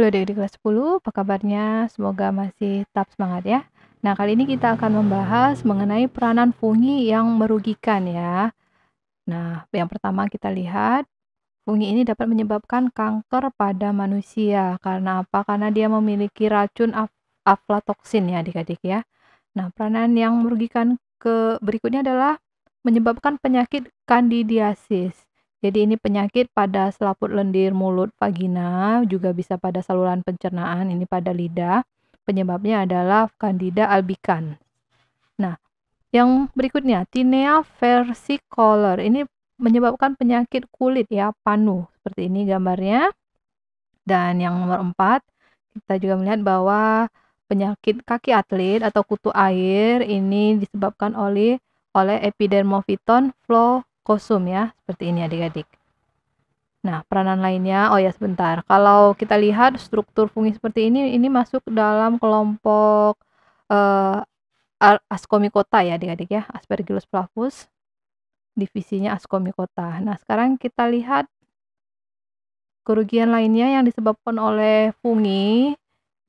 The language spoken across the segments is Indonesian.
Halo dari kelas 10, apa kabarnya? Semoga masih tetap semangat ya. Nah, kali ini kita akan membahas mengenai peranan fungi yang merugikan ya. Nah, yang pertama kita lihat, fungi ini dapat menyebabkan kanker pada manusia. Karena apa? Karena dia memiliki racun af aflatoksin ya adik-adik ya. Nah, peranan yang merugikan ke berikutnya adalah menyebabkan penyakit kandidiasis. Jadi ini penyakit pada selaput lendir mulut vagina, juga bisa pada saluran pencernaan, ini pada lidah. Penyebabnya adalah Candida albicans. Nah, yang berikutnya Tinea versicolor. Ini menyebabkan penyakit kulit ya, panu. Seperti ini gambarnya. Dan yang nomor empat, kita juga melihat bahwa penyakit kaki atlet atau kutu air ini disebabkan oleh oleh epidermofiton flo kosum ya, seperti ini adik-adik. Nah, peranan lainnya, oh ya sebentar. Kalau kita lihat struktur fungi seperti ini, ini masuk dalam kelompok uh, eh, Ascomycota ya adik-adik ya, Aspergillus flavus, divisinya Ascomycota. Nah, sekarang kita lihat kerugian lainnya yang disebabkan oleh fungi.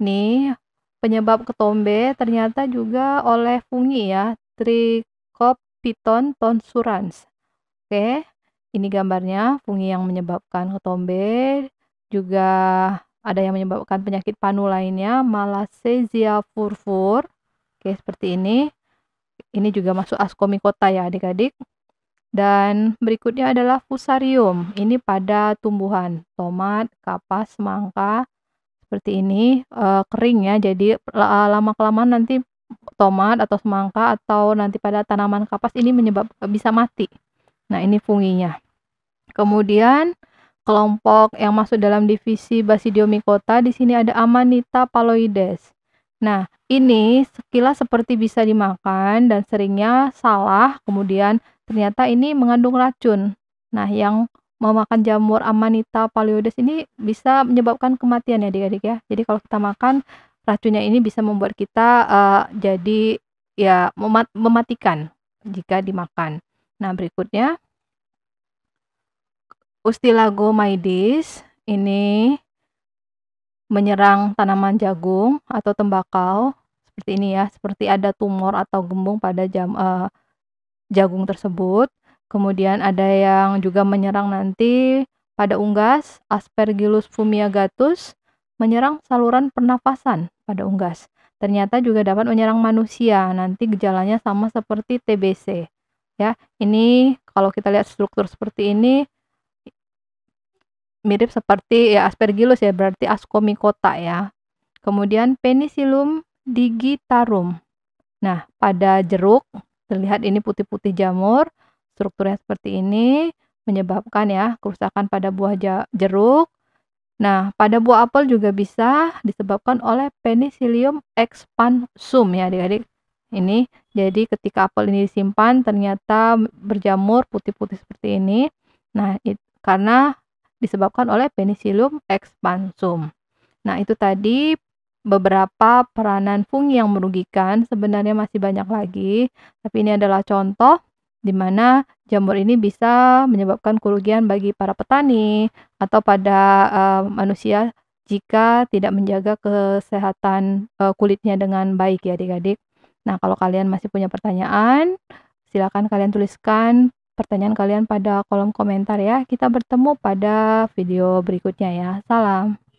Nih, penyebab ketombe ternyata juga oleh fungi ya, Trichopiton tonsurans. Oke, ini gambarnya fungi yang menyebabkan ketombe, juga ada yang menyebabkan penyakit panu lainnya, Malassezia furfur. Oke, seperti ini. Ini juga masuk askomikota ya adik-adik. Dan berikutnya adalah fusarium. Ini pada tumbuhan, tomat, kapas, semangka, seperti ini e, kering ya. Jadi lama kelamaan nanti tomat atau semangka atau nanti pada tanaman kapas ini menyebab e, bisa mati. Nah, ini funginya. Kemudian kelompok yang masuk dalam divisi Basidiomycota di sini ada Amanita paloides. Nah, ini sekilas seperti bisa dimakan dan seringnya salah, kemudian ternyata ini mengandung racun. Nah, yang memakan jamur Amanita paloides ini bisa menyebabkan kematian ya adik-adik ya. Jadi kalau kita makan racunnya ini bisa membuat kita uh, jadi ya memat mematikan jika dimakan. Nah, berikutnya Ustilago maidis ini menyerang tanaman jagung atau tembakau seperti ini ya, seperti ada tumor atau gembung pada jam, uh, jagung tersebut. Kemudian ada yang juga menyerang nanti pada unggas Aspergillus fumigatus menyerang saluran pernafasan pada unggas. Ternyata juga dapat menyerang manusia. Nanti gejalanya sama seperti TBC ya ini kalau kita lihat struktur seperti ini mirip seperti ya aspergillus ya berarti ascomycota ya kemudian penicillium digitarum nah pada jeruk terlihat ini putih-putih jamur strukturnya seperti ini menyebabkan ya kerusakan pada buah jeruk Nah, pada buah apel juga bisa disebabkan oleh Penicillium expansum ya adik-adik ini. Jadi ketika apel ini disimpan ternyata berjamur putih-putih seperti ini. Nah, it, karena disebabkan oleh Penicillium expansum. Nah, itu tadi beberapa peranan fungi yang merugikan, sebenarnya masih banyak lagi, tapi ini adalah contoh di mana jamur ini bisa menyebabkan kerugian bagi para petani atau pada uh, manusia jika tidak menjaga kesehatan uh, kulitnya dengan baik ya adik-adik. Nah, kalau kalian masih punya pertanyaan, silakan kalian tuliskan pertanyaan kalian pada kolom komentar ya. Kita bertemu pada video berikutnya ya. Salam.